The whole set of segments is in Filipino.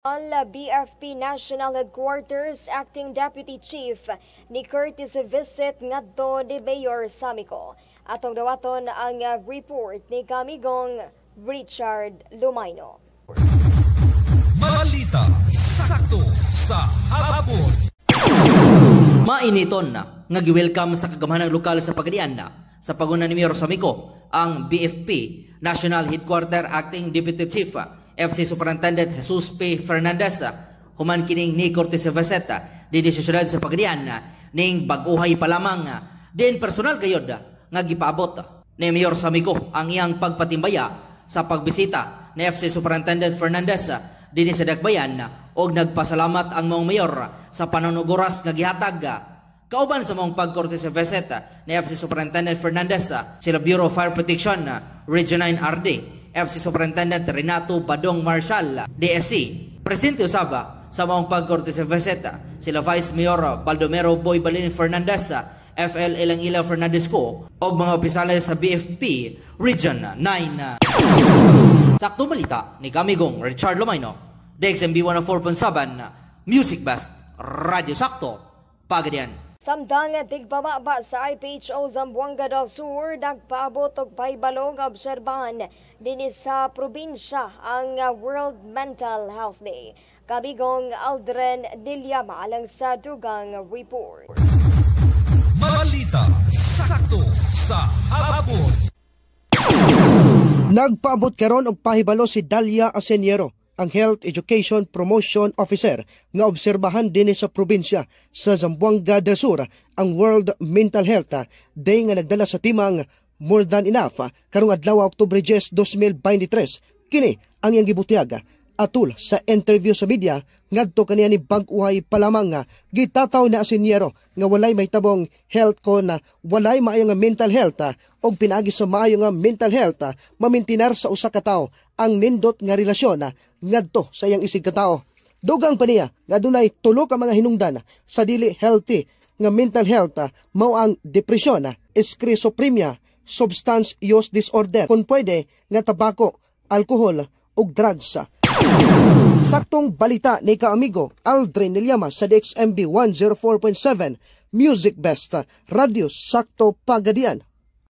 On BFP National Headquarters, Acting Deputy Chief ni Curtis visit to ni Mayor Samico. Atong dawaton ang ah, report ni Kamigong Richard Lumaino. Balita sakto sa habon. Mainiton na nga gi-welcome sa kagamhanang lokal sa Pagadian na sa paguna ni Mayor Samico ang BFP National Headquarters Acting Deputy Chief FC Superintendent Jesus P. Fernandez ah, human kining ni Cortez Vaseta di desisyonan sa pagdian ah, ning baguhay pa lamang ah. din personal gayod nga gipaabot ni Mayor Samico ang iyang pagpatimbaya sa pagbisita ni FC Superintendent Fernandez dinhi sa Dakbayan og nagpasalamat ang mong mayor sa panonogoras nga gihatag kauban sa mong pagkorte sa ni FC Superintendent Fernandez sa Bureau of Fire Protection Region 9 RD FC Superintendent Renato Badong Marshall, DSC. Presente usaba sa maong pagkorte sa Veseta, sila Vice Mayor Baldomero Boy Balin Fernandez, FL ilang Ilang Fernandez Co, o mga opisales sa BFP Region 9. Sakto malita ni Kamigong Richard Lomaino, DXMB 104.7, Music Best, Radio Sakto, Pagadian. Samdang tigbababa sa IPHO Zamboanga del Sur, nagpaabot og paibalong obserbahan dinhi sa probinsya ang World Mental Health Day. Kabigong Aldren Dilyama alang sa dugang report. Malita, sakto sa abot. Nagpaabot karon og pahibalo si Dalia Asenyero ang Health Education Promotion Officer nga obserbahan din sa probinsya sa Zamboanga del Sur ang World Mental Health Day nga nagdala sa timang More Than Enough karong adlaw Oktubre 10, 2023 kini ang iyang gibutyaga atul sa interview sa media ngadto kaniya ni bag-uhay pa lamang nga gitataw na asinyero nga walay may tabong health ko na walay maayo nga mental health ah, og pinaagi sa maayo nga mental health ah, mamintinar sa usa ka tawo ang nindot nga relasyon ah, ngadto sa iyang isig ka tawo dugang pa niya nga dunay tulo ka mga hinungdan sa dili healthy nga mental health ah, mao ang depresyon ah, substance use disorder kung pwede nga tabako alcohol ug drugs Saktong balita ni kaamigo Aldrin Nilyaman sa DXMB 104.7 Music Best Radio Sakto Pagadian.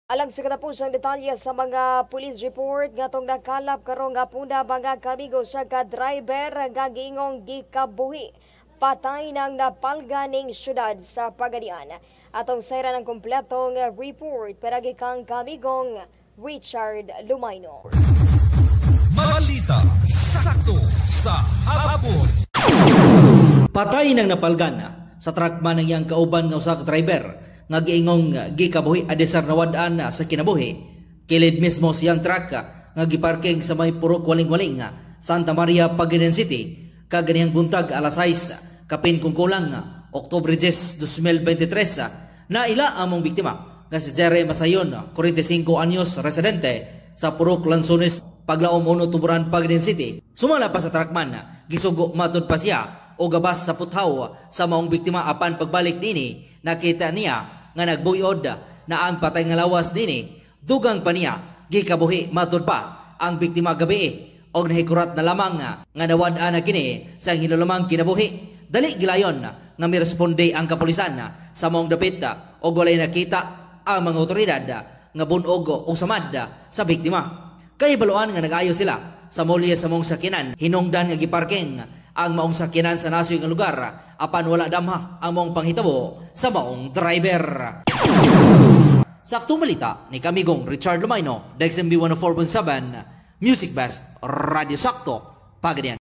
Alang sa katapos ang detalye sa mga police report nga tong nakalap karong nga puna mga kamigo sa ka-driver gagingong gingong gikabuhi patay ng napalga ning syudad sa Pagadian. Atong sayra ng kompletong report para kang kamigong Richard Lumaino. Balita Sakto sa hapon. Patay ng napalgana sa truckman ng iyang kauban nga usa ka driver nga giingong gikabuhi adesar nawadaan sa kinabuhi kilid mismo siyang truck nga giparking sa may purok waling-waling Santa Maria Pagadian City kag ganiyang buntag alas 6 kapin kung kulang Oktubre 10, 2023 na ila among biktima nga si Jerry Masayon, 45 anyos residente sa Purok Lansones, paglaom uno tuburan pag density, sumala pa sa trakman na, gisugo matod pa siya, o gabas sa puthaw sa maong biktima apan pagbalik dini nakita niya nga nagbuyod na ang patay nga lawas dini dugang pa niya, gikabuhi matod pa ang biktima gabi og nahikurat na lamang nga nawad-a na kini sa hilalamang kinabuhi. Dali gilayon nga miresponde ang kapulisan sa maong dapit og walay nakita ang mga otoridad nga bunog o samad sa biktima. Kay baluan nga nagayo sila sa mulya sa mong sakinan, hinungdan nga giparking ang maong sakinan sa nasoy nga lugar apan wala damha ang mong panghitabo sa maong driver. Sakto malita ni kamigong Richard Lumaino, Dex MB 104.7, Music Best, Radio Sakto, Pagadian.